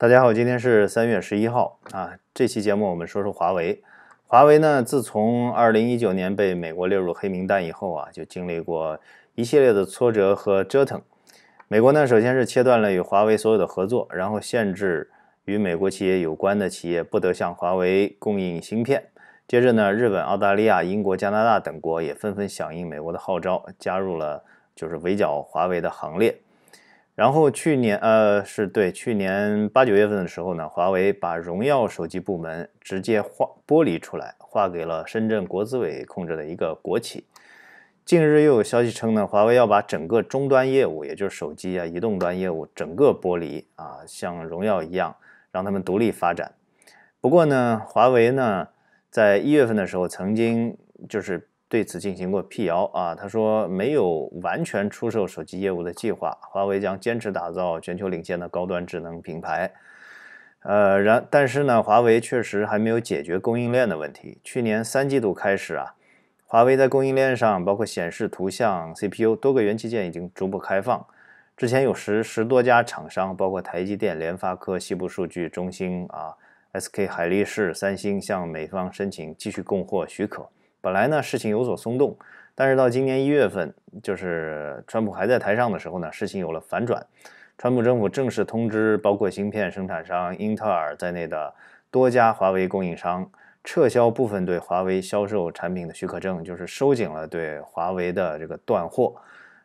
大家好，今天是三月十一号啊。这期节目我们说说华为。华为呢，自从二零一九年被美国列入黑名单以后啊，就经历过一系列的挫折和折腾。美国呢，首先是切断了与华为所有的合作，然后限制与美国企业有关的企业不得向华为供应芯片。接着呢，日本、澳大利亚、英国、加拿大等国也纷纷响应美国的号召，加入了就是围剿华为的行列。然后去年，呃，是对去年八九月份的时候呢，华为把荣耀手机部门直接划剥离出来，划给了深圳国资委控制的一个国企。近日又有消息称呢，华为要把整个终端业务，也就是手机啊、移动端业务，整个剥离啊，像荣耀一样，让他们独立发展。不过呢，华为呢，在一月份的时候曾经就是。对此进行过辟谣啊，他说没有完全出售手机业务的计划，华为将坚持打造全球领先的高端智能品牌。呃，然但是呢，华为确实还没有解决供应链的问题。去年三季度开始啊，华为在供应链上，包括显示、图像、CPU 多个元器件已经逐步开放。之前有十十多家厂商，包括台积电、联发科、西部数据中心啊、SK 海力士、三星向美方申请继续供货许可。本来呢，事情有所松动，但是到今年一月份，就是川普还在台上的时候呢，事情有了反转。川普政府正式通知，包括芯片生产商英特尔在内的多家华为供应商，撤销部分对华为销售产品的许可证，就是收紧了对华为的这个断货，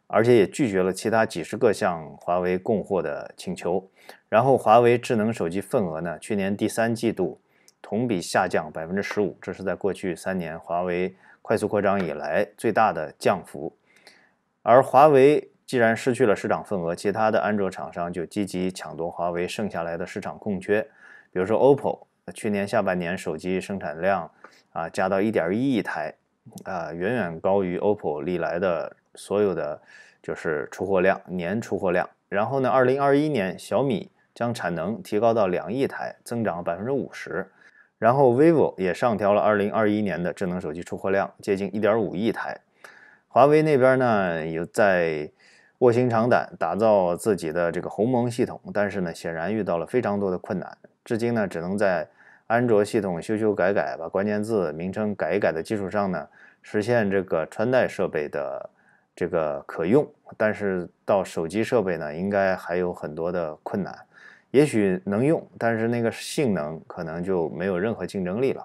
而且也拒绝了其他几十个向华为供货的请求。然后，华为智能手机份额呢，去年第三季度。同比下降百分之十五，这是在过去三年华为快速扩张以来最大的降幅。而华为既然失去了市场份额，其他的安卓厂商就积极抢夺华为剩下来的市场空缺。比如说，OPPO 去年下半年手机生产量啊加到一点一亿台啊，远远高于 OPPO 历来的所有的就是出货量年出货量。然后呢，二零二一年小米将产能提高到两亿台，增长百分之五十。然后，vivo 也上调了2021年的智能手机出货量，接近1.5亿台。华为那边呢，有在卧薪尝胆打造自己的这个鸿蒙系统，但是呢，显然遇到了非常多的困难，至今呢，只能在安卓系统修修改改，把关键字名称改一改的基础上呢，实现这个穿戴设备的这个可用，但是到手机设备呢，应该还有很多的困难。也许能用，但是那个性能可能就没有任何竞争力了。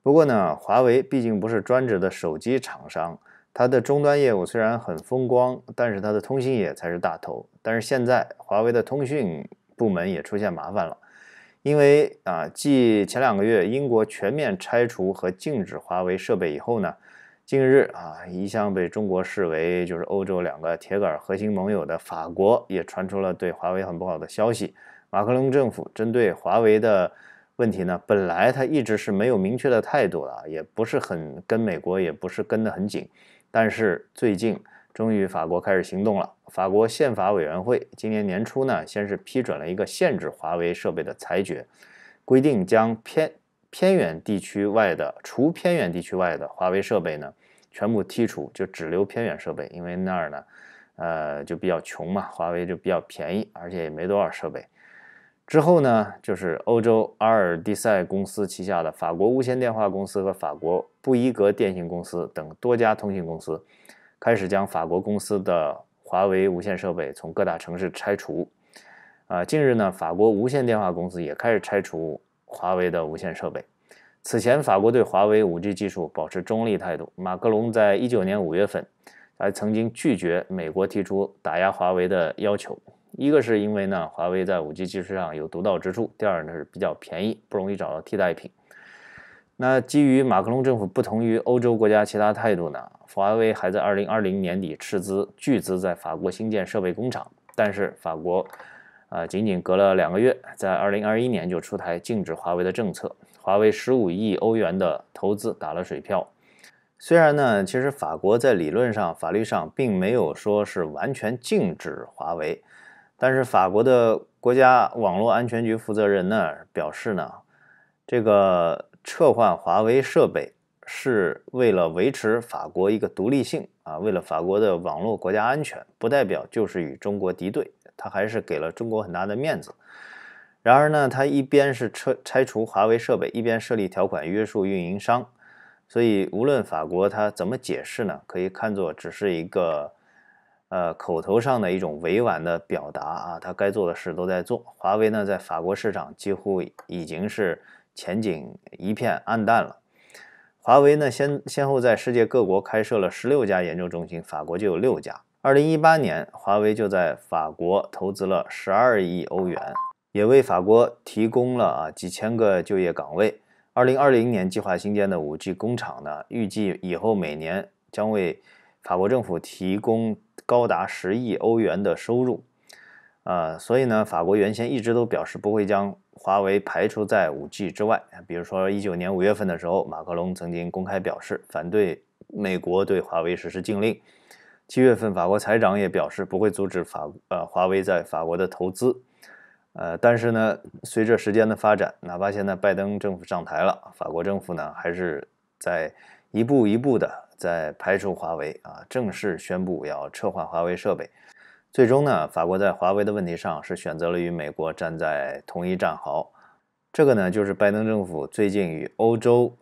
不过呢，华为毕竟不是专职的手机厂商，它的终端业务虽然很风光，但是它的通信业才是大头。但是现在，华为的通讯部门也出现麻烦了，因为啊，继前两个月英国全面拆除和禁止华为设备以后呢，近日啊，一向被中国视为就是欧洲两个铁杆核心盟友的法国也传出了对华为很不好的消息。马克龙政府针对华为的问题呢，本来他一直是没有明确的态度啊，也不是很跟美国，也不是跟得很紧。但是最近，终于法国开始行动了。法国宪法委员会今年年初呢，先是批准了一个限制华为设备的裁决，规定将偏偏远地区外的，除偏远地区外的华为设备呢，全部剔除，就只留偏远设备，因为那儿呢，呃，就比较穷嘛，华为就比较便宜，而且也没多少设备。之后呢，就是欧洲阿尔蒂塞公司旗下的法国无线电话公司和法国布依格电信公司等多家通信公司，开始将法国公司的华为无线设备从各大城市拆除。啊，近日呢，法国无线电话公司也开始拆除华为的无线设备。此前，法国对华为 5G 技术保持中立态度。马克龙在一九年五月份，还曾经拒绝美国提出打压华为的要求。一个是因为呢，华为在五 G 技术上有独到之处；第二呢是比较便宜，不容易找到替代品。那基于马克龙政府不同于欧洲国家其他态度呢，华为还在二零二零年底斥资巨资在法国新建设备工厂。但是法国啊，仅仅隔了两个月，在二零二一年就出台禁止华为的政策，华为十五亿欧元的投资打了水漂。虽然呢，其实法国在理论上、法律上并没有说是完全禁止华为。但是法国的国家网络安全局负责人呢表示呢，这个撤换华为设备是为了维持法国一个独立性啊，为了法国的网络国家安全，不代表就是与中国敌对，他还是给了中国很大的面子。然而呢，他一边是撤拆除华为设备，一边设立条款约束运营商，所以无论法国他怎么解释呢，可以看作只是一个。呃，口头上的一种委婉的表达啊，他该做的事都在做。华为呢，在法国市场几乎已经是前景一片暗淡了。华为呢，先先后在世界各国开设了十六家研究中心，法国就有六家。二零一八年，华为就在法国投资了十二亿欧元，也为法国提供了啊几千个就业岗位。二零二零年计划新建的五 G 工厂呢，预计以后每年将为法国政府提供高达十亿欧元的收入，啊，所以呢，法国原先一直都表示不会将华为排除在五 G 之外。比如说，一九年五月份的时候，马克龙曾经公开表示反对美国对华为实施禁令。七月份，法国财长也表示不会阻止法呃华为在法国的投资。呃，但是呢，随着时间的发展，哪怕现在拜登政府上台了，法国政府呢还是在。一步一步的在排除华为啊，正式宣布要撤换华为设备。最终呢，法国在华为的问题上是选择了与美国站在同一战壕。这个呢，就是拜登政府最近与欧洲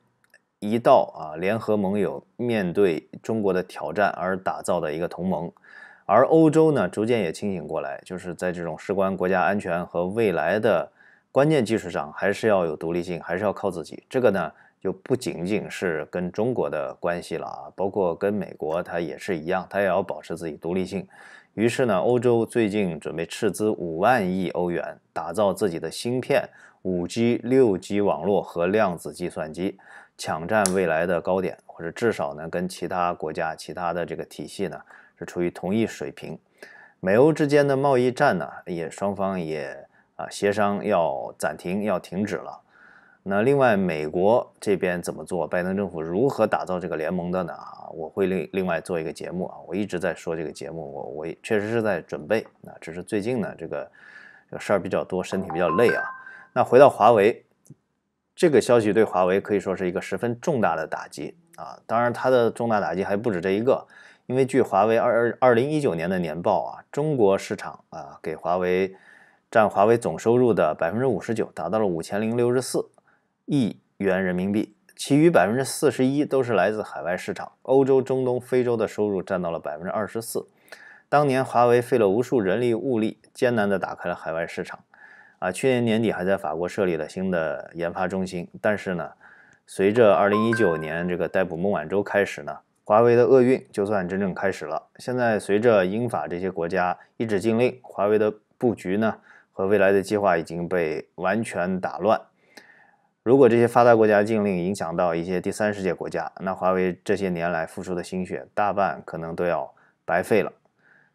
一道啊，联合盟友面对中国的挑战而打造的一个同盟。而欧洲呢，逐渐也清醒过来，就是在这种事关国家安全和未来的关键技术上，还是要有独立性，还是要靠自己。这个呢。就不仅仅是跟中国的关系了啊，包括跟美国，它也是一样，它也要保持自己独立性。于是呢，欧洲最近准备斥资五万亿欧元，打造自己的芯片、五 G、六 G 网络和量子计算机，抢占未来的高点，或者至少呢，跟其他国家、其他的这个体系呢，是处于同一水平。美欧之间的贸易战呢，也双方也啊协商要暂停，要停止了。那另外，美国这边怎么做？拜登政府如何打造这个联盟的呢？啊，我会另另外做一个节目啊，我一直在说这个节目，我我确实是在准备啊，只是最近呢，这个事儿比较多，身体比较累啊。那回到华为，这个消息对华为可以说是一个十分重大的打击啊。当然，它的重大打击还不止这一个，因为据华为二二二零一九年的年报啊，中国市场啊给华为占华为总收入的百分之五十九，达到了五千零六十四。亿元人民币，其余百分之四十一都是来自海外市场。欧洲、中东、非洲的收入占到了百分之二十四。当年华为费了无数人力物力，艰难地打开了海外市场。啊，去年年底还在法国设立了新的研发中心。但是呢，随着二零一九年这个逮捕孟晚舟开始呢，华为的厄运就算真正开始了。现在随着英法这些国家一纸禁令，华为的布局呢和未来的计划已经被完全打乱。如果这些发达国家禁令影响到一些第三世界国家，那华为这些年来付出的心血大半可能都要白费了。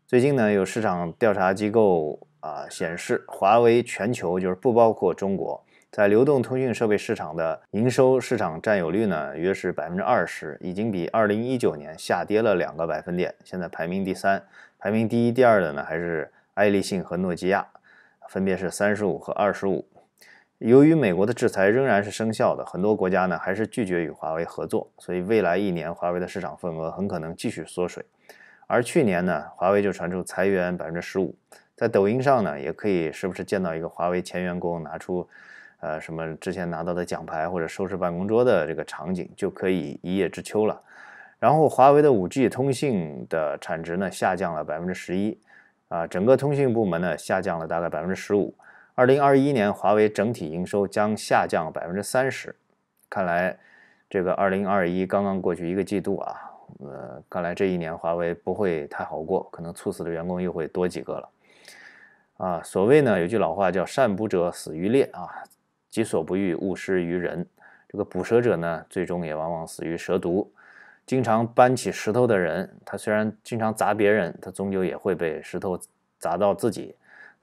最近呢，有市场调查机构啊显示，华为全球就是不包括中国，在流动通讯设备市场的营收市场占有率呢约是百分之二十，已经比二零一九年下跌了两个百分点，现在排名第三。排名第一、第二的呢还是爱立信和诺基亚，分别是三十五和二十五。由于美国的制裁仍然是生效的，很多国家呢还是拒绝与华为合作，所以未来一年华为的市场份额很可能继续缩水。而去年呢，华为就传出裁员百分之十五，在抖音上呢也可以时不时见到一个华为前员工拿出，呃什么之前拿到的奖牌或者收拾办公桌的这个场景，就可以一叶知秋了。然后华为的五 G 通信的产值呢下降了百分之十一，啊整个通信部门呢下降了大概百分之十五。二零二一年，华为整体营收将下降百分之三十。看来，这个二零二一刚刚过去一个季度啊，呃，看来这一年华为不会太好过，可能猝死的员工又会多几个了。啊，所谓呢，有句老话叫“善捕者死于猎”，啊，己所不欲，勿施于人。这个捕蛇者呢，最终也往往死于蛇毒。经常搬起石头的人，他虽然经常砸别人，他终究也会被石头砸到自己。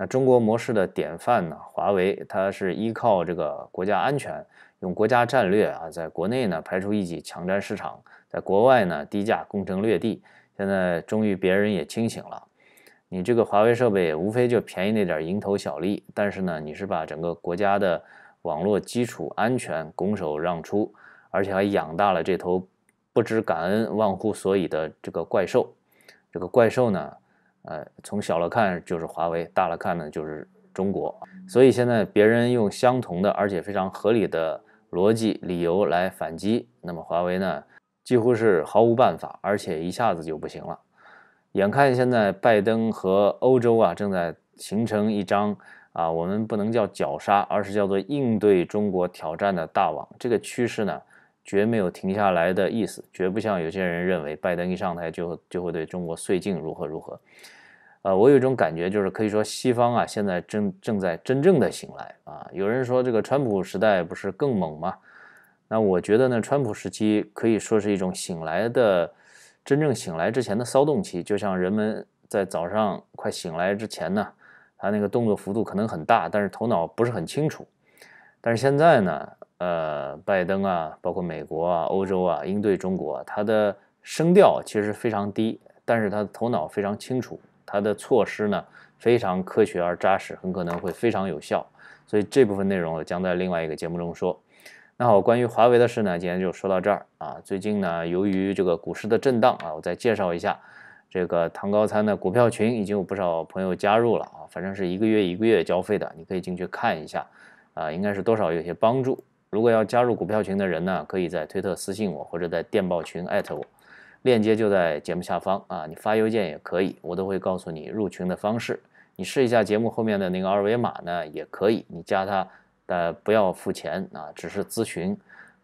那中国模式的典范呢？华为，它是依靠这个国家安全，用国家战略啊，在国内呢排除异己，抢占市场；在国外呢低价攻城略地。现在终于别人也清醒了，你这个华为设备无非就便宜那点蝇头小利，但是呢，你是把整个国家的网络基础安全拱手让出，而且还养大了这头不知感恩、忘乎所以的这个怪兽。这个怪兽呢？呃，从小了看就是华为，大了看呢就是中国。所以现在别人用相同的而且非常合理的逻辑理由来反击，那么华为呢几乎是毫无办法，而且一下子就不行了。眼看现在拜登和欧洲啊正在形成一张啊，我们不能叫绞杀，而是叫做应对中国挑战的大网。这个趋势呢？绝没有停下来的意思，绝不像有些人认为，拜登一上台就就会对中国碎镜如何如何。呃，我有一种感觉，就是可以说西方啊，现在正正在真正的醒来啊。有人说这个川普时代不是更猛吗？那我觉得呢，川普时期可以说是一种醒来的真正醒来之前的骚动期，就像人们在早上快醒来之前呢，他那个动作幅度可能很大，但是头脑不是很清楚。但是现在呢？呃，拜登啊，包括美国啊、欧洲啊，应对中国，他的声调其实非常低，但是他头脑非常清楚，他的措施呢非常科学而扎实，很可能会非常有效。所以这部分内容我将在另外一个节目中说。那好，关于华为的事呢，今天就说到这儿啊。最近呢，由于这个股市的震荡啊，我再介绍一下这个唐高参的股票群，已经有不少朋友加入了啊，反正是一个月一个月交费的，你可以进去看一下啊，应该是多少有些帮助。如果要加入股票群的人呢，可以在推特私信我，或者在电报群艾特我，链接就在节目下方啊。你发邮件也可以，我都会告诉你入群的方式。你试一下节目后面的那个二维码呢，也可以。你加他，呃，不要付钱啊，只是咨询，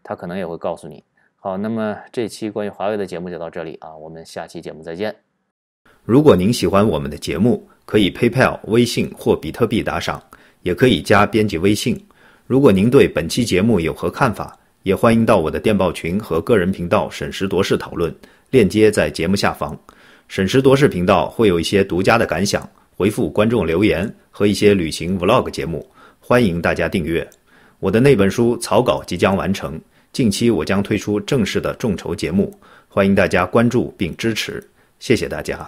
他可能也会告诉你。好，那么这期关于华为的节目就到这里啊，我们下期节目再见。如果您喜欢我们的节目，可以 PayPal、微信或比特币打赏，也可以加编辑微信。如果您对本期节目有何看法，也欢迎到我的电报群和个人频道审时度势讨论，链接在节目下方。审时度势频道会有一些独家的感想，回复观众留言和一些旅行 Vlog 节目，欢迎大家订阅。我的那本书草稿即将完成，近期我将推出正式的众筹节目，欢迎大家关注并支持，谢谢大家。